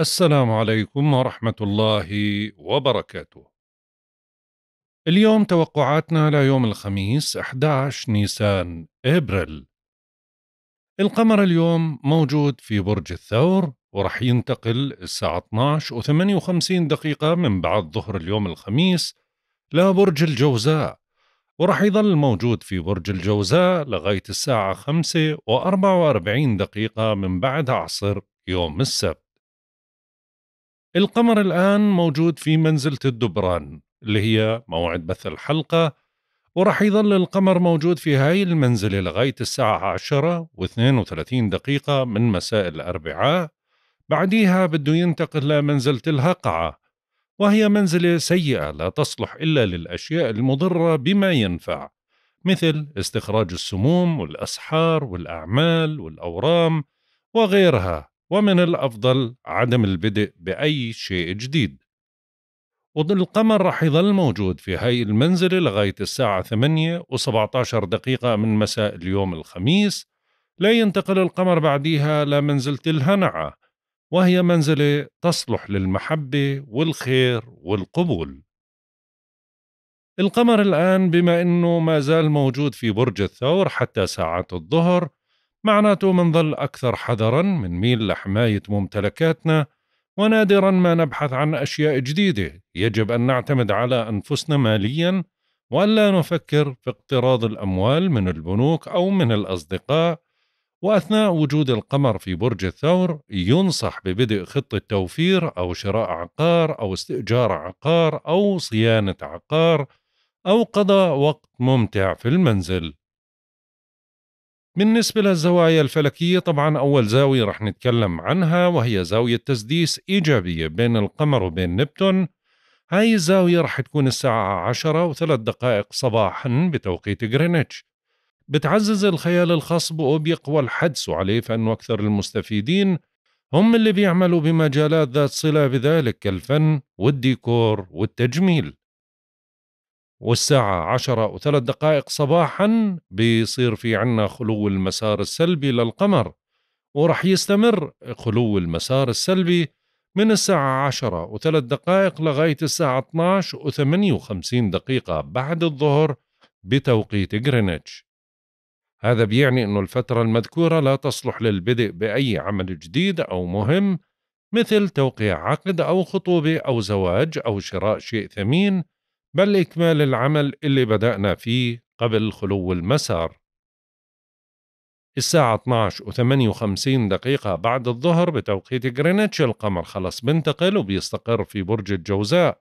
السلام عليكم ورحمة الله وبركاته. اليوم توقعاتنا ليوم الخميس 11 نيسان ابريل. القمر اليوم موجود في برج الثور ورح ينتقل الساعة 12 و 58 دقيقة من بعد ظهر اليوم الخميس لبرج الجوزاء ورح يظل موجود في برج الجوزاء لغاية الساعة 5 و 44 دقيقة من بعد عصر يوم السبت. القمر الآن موجود في منزلة الدبران اللي هي موعد بث الحلقة وراح يظل القمر موجود في هاي المنزلة لغاية الساعة 10 و32 دقيقة من مساء الأربعاء بعديها بده ينتقل لمنزلة الهقعة وهي منزلة سيئة لا تصلح إلا للأشياء المضرة بما ينفع مثل استخراج السموم والأسحار والأعمال والأورام وغيرها ومن الأفضل عدم البدء بأي شيء جديد والقمر رح يظل موجود في هاي المنزلة لغاية الساعة 8 و17 دقيقة من مساء اليوم الخميس لا ينتقل القمر بعديها لمنزلة الهنعة وهي منزلة تصلح للمحبة والخير والقبول القمر الآن بما أنه ما زال موجود في برج الثور حتى ساعات الظهر معناته منظل أكثر حذرا من ميل لحماية ممتلكاتنا ونادرا ما نبحث عن أشياء جديدة يجب أن نعتمد على أنفسنا ماليا وألا نفكر في اقتراض الأموال من البنوك أو من الأصدقاء وأثناء وجود القمر في برج الثور ينصح ببدء خطة توفير أو شراء عقار أو استئجار عقار أو صيانة عقار أو قضاء وقت ممتع في المنزل بالنسبة للزوايا الفلكية طبعا أول زاوية رح نتكلم عنها وهي زاوية تسديس إيجابية بين القمر وبين نبتون هاي الزاوية رح تكون الساعة عشرة وثلاث دقائق صباحا بتوقيت غرينتش بتعزز الخيال الخصب وبيقوى الحدس عليه فإنه أكثر المستفيدين هم اللي بيعملوا بمجالات ذات صلة بذلك كالفن والديكور والتجميل والساعة عشرة وثلاث دقائق صباحا بيصير في عنا خلو المسار السلبي للقمر ورح يستمر خلو المسار السلبي من الساعة عشرة وثلاث دقائق لغاية الساعة 12 وثمانية وخمسين دقيقة بعد الظهر بتوقيت غرينتش هذا بيعني أنه الفترة المذكورة لا تصلح للبدء بأي عمل جديد أو مهم مثل توقيع عقد أو خطوبة أو زواج أو شراء شيء ثمين بل إكمال العمل اللي بدأنا فيه قبل خلو المسار الساعة 12 و 58 دقيقة بعد الظهر بتوقيت غرينتش القمر خلص بنتقل وبيستقر في برج الجوزاء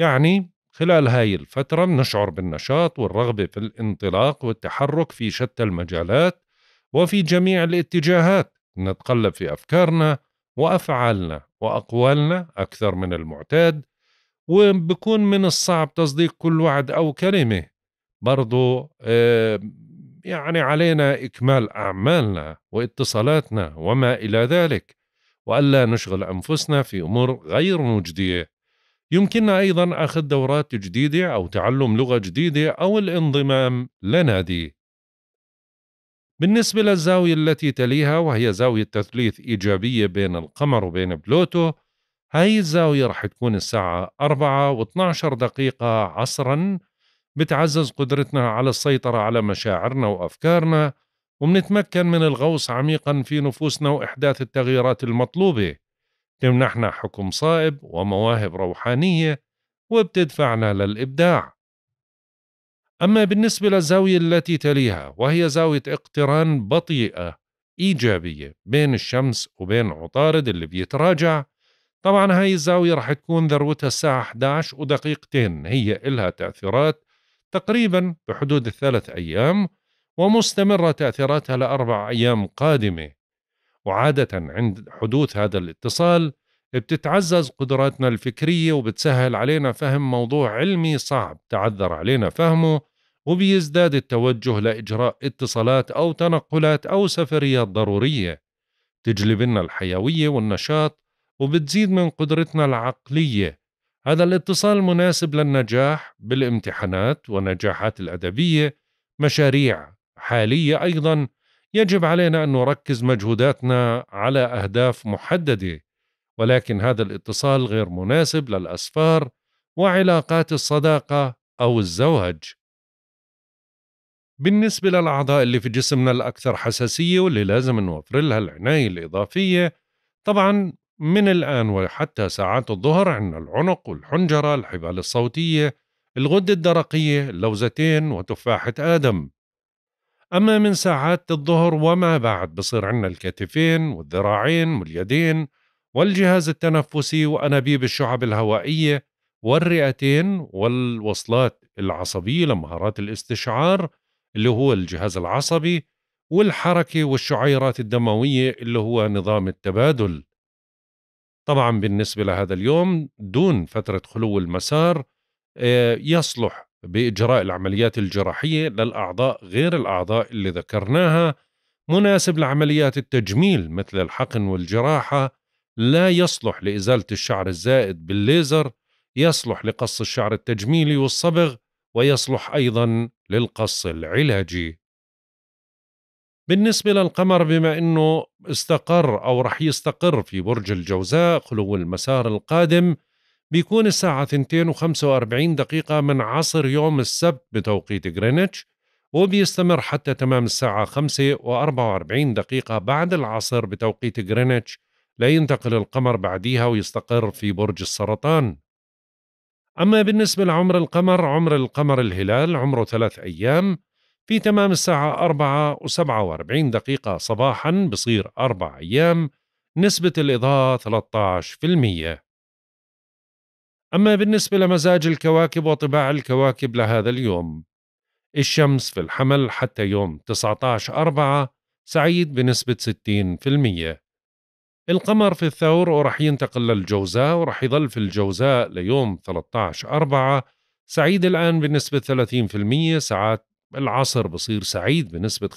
يعني خلال هاي الفترة بنشعر بالنشاط والرغبة في الانطلاق والتحرك في شتى المجالات وفي جميع الاتجاهات نتقلب في أفكارنا وأفعالنا وأقوالنا أكثر من المعتاد وبكون من الصعب تصديق كل وعد أو كلمة برضو آه، يعني علينا إكمال أعمالنا واتصالاتنا وما إلى ذلك وألا نشغل أنفسنا في أمور غير مجدية يمكننا أيضا أخذ دورات جديدة أو تعلم لغة جديدة أو الانضمام لنادي بالنسبة للزاوية التي تليها وهي زاوية تثليث إيجابية بين القمر وبين بلوتو هاي الزاوية رح تكون الساعة 4 و12 دقيقة عصرا بتعزز قدرتنا على السيطرة على مشاعرنا وأفكارنا ومنتمكن من الغوص عميقا في نفوسنا وإحداث التغييرات المطلوبة تمنحنا حكم صائب ومواهب روحانية وبتدفعنا للإبداع أما بالنسبة للزاوية التي تليها وهي زاوية اقتران بطيئة إيجابية بين الشمس وبين عطارد اللي بيتراجع طبعا هاي الزاوية رح تكون ذروتها الساعة 11 ودقيقتين هي إلها تأثيرات تقريبا بحدود الثلاث أيام ومستمرة تأثيراتها لأربع أيام قادمة وعادة عند حدوث هذا الاتصال بتتعزز قدراتنا الفكرية وبتسهل علينا فهم موضوع علمي صعب تعذر علينا فهمه وبيزداد التوجه لإجراء اتصالات أو تنقلات أو سفريات ضرورية تجلب لنا الحيوية والنشاط وبتزيد من قدرتنا العقلية هذا الاتصال مناسب للنجاح بالامتحانات ونجاحات الأدبية مشاريع حالية أيضا يجب علينا أن نركز مجهوداتنا على أهداف محددة ولكن هذا الاتصال غير مناسب للأسفار وعلاقات الصداقة أو الزواج بالنسبة للأعضاء اللي في جسمنا الأكثر حساسية واللي لازم نوفر لها العناية الإضافية طبعا من الآن وحتى ساعات الظهر عندنا العنق والحنجرة الحبال الصوتية الغدة الدرقية اللوزتين وتفاحة آدم أما من ساعات الظهر وما بعد بصير عندنا الكتفين والذراعين واليدين والجهاز التنفسي وأنابيب الشعب الهوائية والرئتين والوصلات العصبية لمهارات الاستشعار اللي هو الجهاز العصبي والحركة والشعيرات الدموية اللي هو نظام التبادل طبعا بالنسبة لهذا اليوم دون فترة خلو المسار آه، يصلح بإجراء العمليات الجراحية للأعضاء غير الأعضاء اللي ذكرناها مناسب لعمليات التجميل مثل الحقن والجراحة لا يصلح لإزالة الشعر الزائد بالليزر يصلح لقص الشعر التجميلي والصبغ ويصلح أيضا للقص العلاجي بالنسبة للقمر بما أنه استقر أو رح يستقر في برج الجوزاء خلو المسار القادم بيكون الساعة 2 و45 دقيقة من عصر يوم السبت بتوقيت غرينتش وبيستمر حتى تمام الساعة 5 و44 دقيقة بعد العصر بتوقيت غرينتش لينتقل القمر بعديها ويستقر في برج السرطان أما بالنسبة لعمر القمر عمر القمر الهلال عمره ثلاث أيام في تمام الساعة 4 و47 دقيقة صباحا بصير أربع أيام نسبة الإضاءة 13% أما بالنسبة لمزاج الكواكب وطباع الكواكب لهذا اليوم الشمس في الحمل حتى يوم 19 أربعة سعيد بنسبة 60% القمر في الثور ورح ينتقل للجوزاء ورح يظل في الجوزاء ليوم 13 أربعة سعيد الآن بنسبة 30% ساعات العصر بصير سعيد بنسبة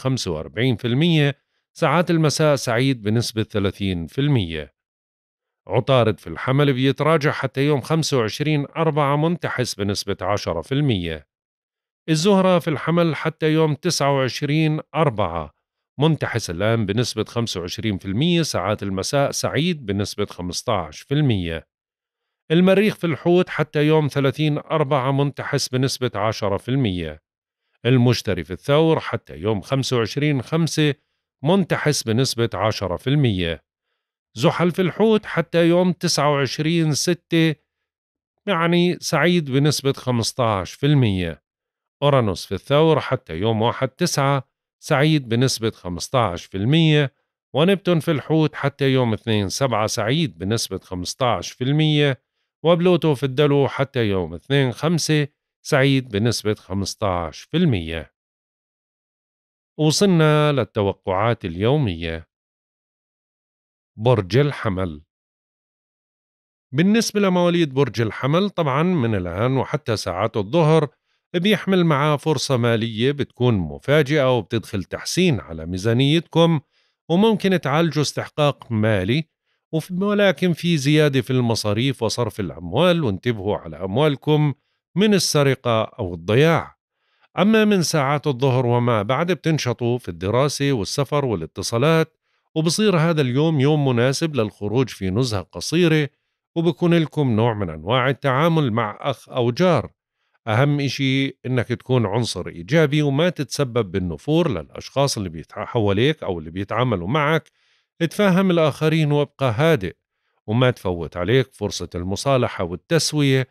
45% ساعات المساء سعيد بنسبة 30% عطارد في الحمل بيتراجع حتى يوم 25 أربعة منتحس بنسبة 10% الزهرة في الحمل حتى يوم 29 أربعة منتحس الآن بنسبة 25% ساعات المساء سعيد بنسبة 15% المريخ في الحوت حتى يوم 30 أربعة منتحس بنسبة 10% المشتري في الثور حتى يوم 25 5 منتحس بنسبة 10% زحل في الحوت حتى يوم 29 6 يعني سعيد بنسبة 15% أورانوس في الثور حتى يوم 1 9 سعيد بنسبة 15% ونبتون في الحوت حتى يوم 2 7 سعيد بنسبة 15% وبلوتو في الدلو حتى يوم 2 5 سعيد بنسبة 15% وصلنا للتوقعات اليومية برج الحمل بالنسبة لمواليد برج الحمل طبعا من الآن وحتى ساعات الظهر بيحمل معاه فرصة مالية بتكون مفاجئة وبتدخل تحسين على ميزانيتكم وممكن تعالجوا استحقاق مالي ولكن في زيادة في المصاريف وصرف الأموال وانتبهوا على أموالكم من السرقة أو الضياع أما من ساعات الظهر وما بعد بتنشطوا في الدراسة والسفر والاتصالات وبصير هذا اليوم يوم مناسب للخروج في نزهة قصيرة وبكون لكم نوع من أنواع التعامل مع أخ أو جار أهم إشي إنك تكون عنصر إيجابي وما تتسبب بالنفور للأشخاص اللي حواليك أو اللي بيتعاملوا معك اتفاهم الآخرين وابقى هادئ وما تفوت عليك فرصة المصالحة والتسوية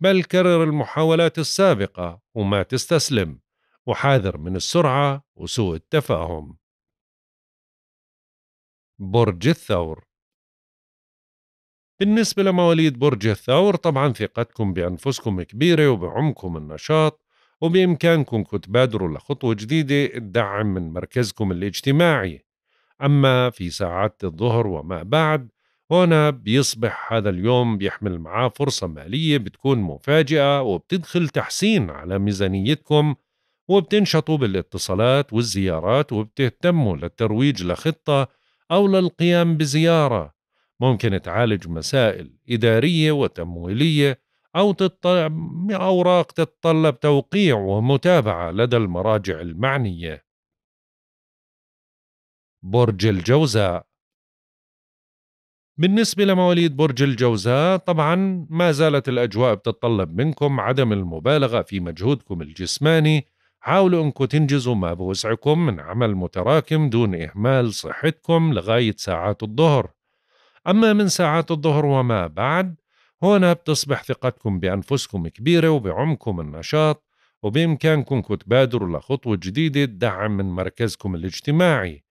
بل كرر المحاولات السابقة وما تستسلم وحاذر من السرعة وسوء التفاهم برج الثور بالنسبة لمواليد برج الثور طبعا ثقتكم بأنفسكم كبيرة وبعمقكم النشاط وبإمكانكم تبادروا لخطوة جديدة الدعم من مركزكم الاجتماعي أما في ساعات الظهر وما بعد هنا بيصبح هذا اليوم بيحمل معاه فرصة مالية بتكون مفاجئة وبتدخل تحسين على ميزانيتكم وبتنشطوا بالاتصالات والزيارات وبتهتموا للترويج لخطة أو للقيام بزيارة ممكن تعالج مسائل إدارية وتمويلية أو تطلع أوراق تتطلب توقيع ومتابعة لدى المراجع المعنية برج الجوزاء بالنسبة لمواليد برج الجوزاء طبعا ما زالت الأجواء بتتطلب منكم عدم المبالغة في مجهودكم الجسماني حاولوا أنكم تنجزوا ما بوسعكم من عمل متراكم دون إهمال صحتكم لغاية ساعات الظهر أما من ساعات الظهر وما بعد هنا بتصبح ثقتكم بأنفسكم كبيرة وبعمكم النشاط وبإمكانكم تبادروا لخطوة جديدة تدعم من مركزكم الاجتماعي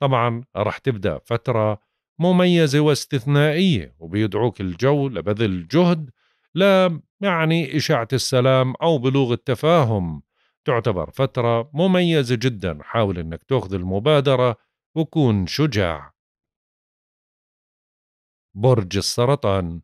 طبعا رح تبدأ فترة مميزة واستثنائية وبيدعوك الجو لبذل جهد لا يعني إشاعة السلام أو بلوغ التفاهم تعتبر فترة مميزة جدا حاول أنك تأخذ المبادرة وكون شجاع برج السرطان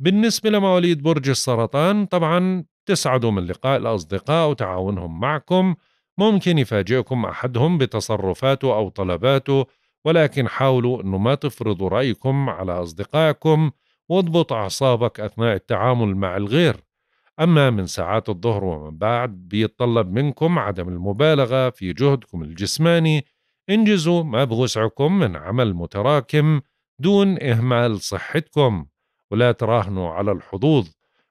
بالنسبة لمواليد برج السرطان طبعا تسعدوا من لقاء الأصدقاء وتعاونهم معكم ممكن يفاجئكم أحدهم بتصرفاته أو طلباته ولكن حاولوا أنه ما تفرضوا رأيكم على أصدقائكم واضبط أعصابك أثناء التعامل مع الغير أما من ساعات الظهر ومن بعد بيتطلب منكم عدم المبالغة في جهدكم الجسماني انجزوا ما بوسعكم من عمل متراكم دون إهمال صحتكم ولا تراهنوا على الحظوظ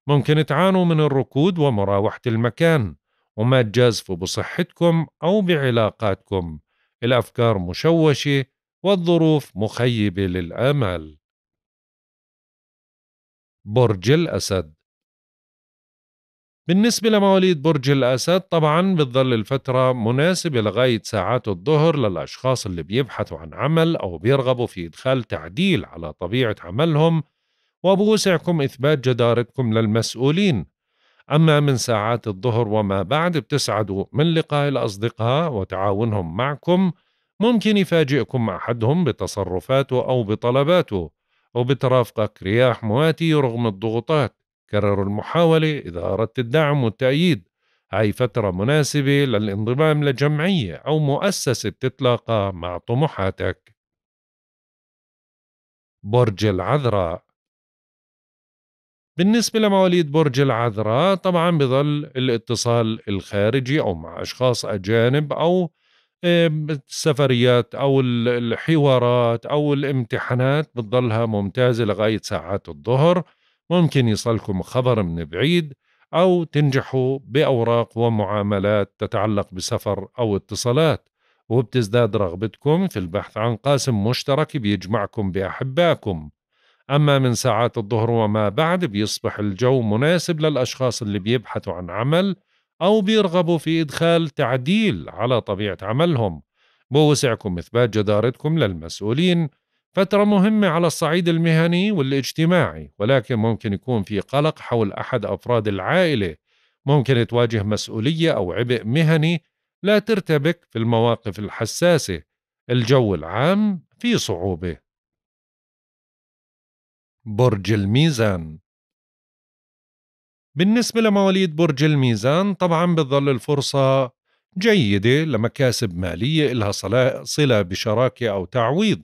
ممكن تعانوا من الركود ومراوحة المكان وما تجازفوا بصحتكم أو بعلاقاتكم الأفكار مشوشة والظروف مخيبة للآمال برج الأسد بالنسبة لمواليد برج الأسد طبعا بتظل الفترة مناسبة لغاية ساعات الظهر للأشخاص اللي بيبحثوا عن عمل أو بيرغبوا في إدخال تعديل على طبيعة عملهم وبوسعكم إثبات جدارتكم للمسؤولين أما من ساعات الظهر وما بعد بتسعدوا من لقاء الأصدقاء وتعاونهم معكم ممكن يفاجئكم أحدهم بتصرفاته أو بطلباته وبترافقك رياح مواتية رغم الضغوطات كرر المحاولة إذا أردت الدعم والتأييد هاي فترة مناسبة للانضمام لجمعية أو مؤسسة بتتلاقى مع طموحاتك برج العذراء بالنسبة لمواليد برج العذراء طبعا بظل الاتصال الخارجي أو مع أشخاص أجانب أو السفريات او الحوارات او الامتحانات بتضلها ممتازه لغايه ساعات الظهر ممكن يصلكم خبر من بعيد او تنجحوا باوراق ومعاملات تتعلق بسفر او اتصالات وبتزداد رغبتكم في البحث عن قاسم مشترك بيجمعكم باحبائكم اما من ساعات الظهر وما بعد بيصبح الجو مناسب للاشخاص اللي بيبحثوا عن عمل أو بيرغبوا في إدخال تعديل على طبيعة عملهم بوسعكم إثبات جدارتكم للمسؤولين فترة مهمة على الصعيد المهني والاجتماعي ولكن ممكن يكون في قلق حول أحد أفراد العائلة ممكن تواجه مسؤولية أو عبء مهني لا ترتبك في المواقف الحساسة الجو العام في صعوبة برج الميزان بالنسبة لمواليد برج الميزان طبعا بتظل الفرصة جيدة لمكاسب مالية إلها صلة بشراكة أو تعويض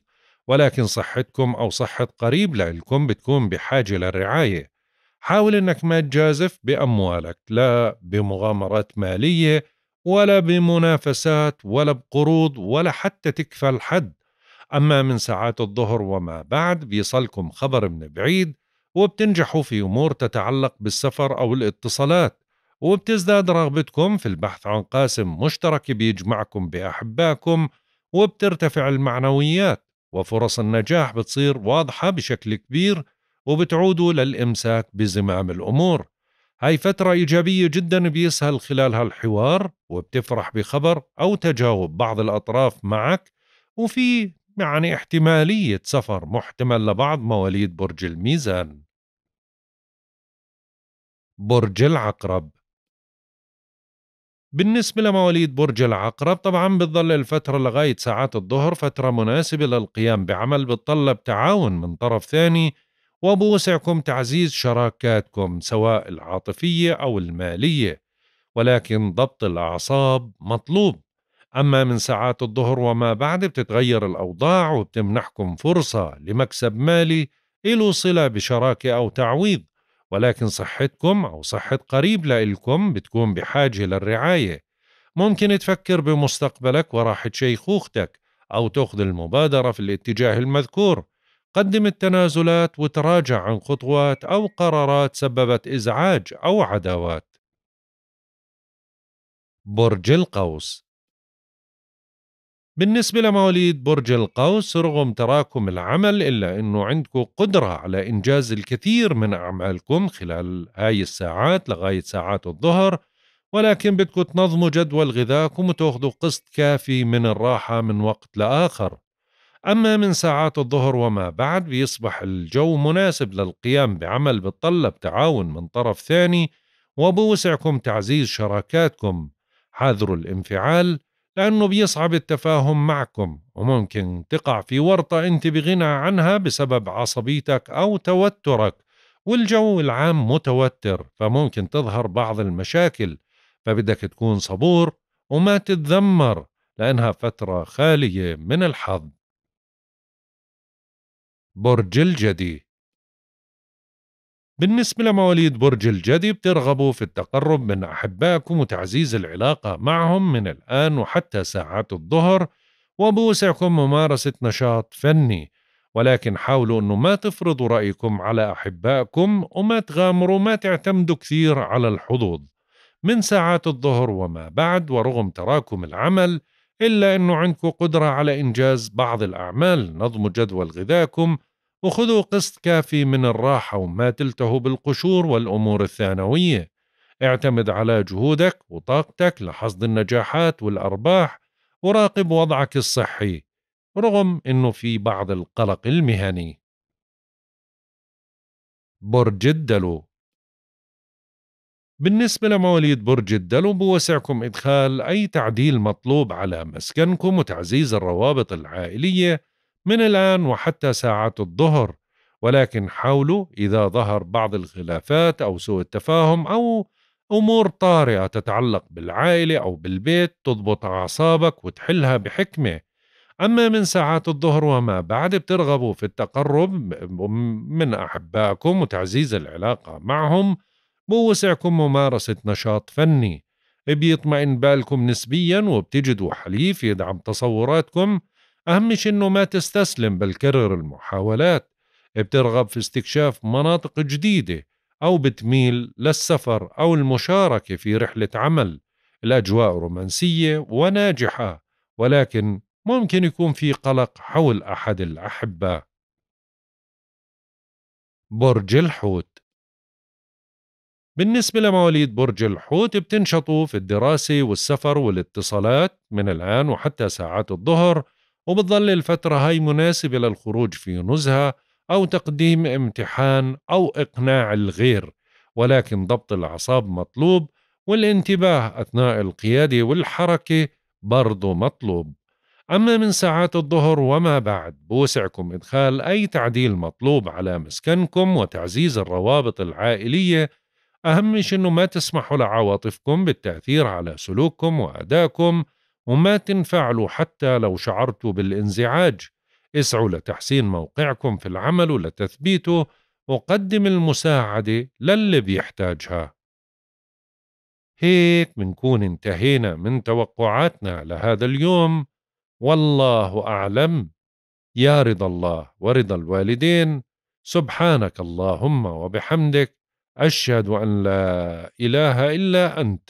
ولكن صحتكم أو صحة قريب لإلكم بتكون بحاجة للرعاية حاول أنك ما تجازف بأموالك لا بمغامرات مالية ولا بمنافسات ولا بقروض ولا حتى تكفل حد أما من ساعات الظهر وما بعد بيصلكم خبر من بعيد وبتنجحوا في أمور تتعلق بالسفر أو الاتصالات وبتزداد رغبتكم في البحث عن قاسم مشترك بيجمعكم بأحبائكم وبترتفع المعنويات وفرص النجاح بتصير واضحة بشكل كبير وبتعودوا للإمساك بزمام الأمور هاي فترة إيجابية جدا بيسهل خلالها الحوار وبتفرح بخبر أو تجاوب بعض الأطراف معك وفي يعني احتمالية سفر محتمل لبعض مواليد برج الميزان برج العقرب بالنسبة لمواليد برج العقرب طبعا بتظل الفترة لغاية ساعات الظهر فترة مناسبة للقيام بعمل بتطلب تعاون من طرف ثاني وبوسعكم تعزيز شراكاتكم سواء العاطفية أو المالية ولكن ضبط الأعصاب مطلوب أما من ساعات الظهر وما بعد بتتغير الأوضاع وبتمنحكم فرصة لمكسب مالي إلو صلة بشراكة أو تعويض ولكن صحتكم أو صحة قريب لإلكم بتكون بحاجة للرعاية ممكن تفكر بمستقبلك وراحة شيخوختك أو تأخذ المبادرة في الاتجاه المذكور قدم التنازلات وتراجع عن خطوات أو قرارات سببت إزعاج أو عداوات برج القوس بالنسبة لمواليد برج القوس رغم تراكم العمل إلا أنه عندكم قدرة على إنجاز الكثير من أعمالكم خلال هاي الساعات لغاية ساعات الظهر ولكن بدكم تنظموا جدول غذاكم وتاخذوا قسط كافي من الراحة من وقت لآخر أما من ساعات الظهر وما بعد بيصبح الجو مناسب للقيام بعمل بتطلب تعاون من طرف ثاني وبوسعكم تعزيز شراكاتكم حاذروا الانفعال لأنه بيصعب التفاهم معكم وممكن تقع في ورطة أنت بغنى عنها بسبب عصبيتك أو توترك والجو العام متوتر فممكن تظهر بعض المشاكل فبدك تكون صبور وما تتذمر لأنها فترة خالية من الحظ برج الجدي بالنسبة لمواليد برج الجدي بترغبوا في التقرب من أحبائكم وتعزيز العلاقة معهم من الآن وحتى ساعات الظهر وبوسعكم ممارسة نشاط فني ولكن حاولوا أنه ما تفرضوا رأيكم على أحبائكم وما تغامروا ما تعتمدوا كثير على الحظوظ من ساعات الظهر وما بعد ورغم تراكم العمل إلا أنه عندكم قدرة على إنجاز بعض الأعمال نظموا جدول غذاكم وخذوا قسط كافي من الراحة وما تلته بالقشور والأمور الثانوية اعتمد على جهودك وطاقتك لحصد النجاحات والأرباح وراقب وضعك الصحي رغم أنه في بعض القلق المهني برج الدلو بالنسبة لمواليد برج الدلو بوسعكم إدخال أي تعديل مطلوب على مسكنكم وتعزيز الروابط العائلية من الآن وحتى ساعات الظهر ولكن حاولوا إذا ظهر بعض الخلافات أو سوء التفاهم أو أمور طارئة تتعلق بالعائلة أو بالبيت تضبط أعصابك وتحلها بحكمة أما من ساعات الظهر وما بعد بترغبوا في التقرب من أحبائكم وتعزيز العلاقة معهم بوسعكم ممارسة نشاط فني بيطمئن بالكم نسبيا وبتجدوا حليف يدعم تصوراتكم أهم شيء أنه ما تستسلم بل كرر المحاولات بترغب في استكشاف مناطق جديدة أو بتميل للسفر أو المشاركة في رحلة عمل الأجواء رومانسية وناجحة ولكن ممكن يكون في قلق حول أحد الأحبة برج الحوت بالنسبة لمواليد برج الحوت بتنشطوا في الدراسة والسفر والاتصالات من الآن وحتى ساعات الظهر وبتظل الفترة هاي مناسبة للخروج في نزهة أو تقديم امتحان أو إقناع الغير ولكن ضبط الأعصاب مطلوب والانتباه أثناء القيادة والحركة برضو مطلوب أما من ساعات الظهر وما بعد بوسعكم إدخال أي تعديل مطلوب على مسكنكم وتعزيز الروابط العائلية أهم شيء أنه ما تسمحوا لعواطفكم بالتأثير على سلوككم وأدائكم وما تنفعلوا حتى لو شعرتوا بالانزعاج اسعوا لتحسين موقعكم في العمل ولتثبيته وقدم المساعدة للي بيحتاجها هيك منكون انتهينا من توقعاتنا لهذا اليوم والله أعلم يا رضا الله ورضا الوالدين سبحانك اللهم وبحمدك أشهد أن لا إله إلا أنت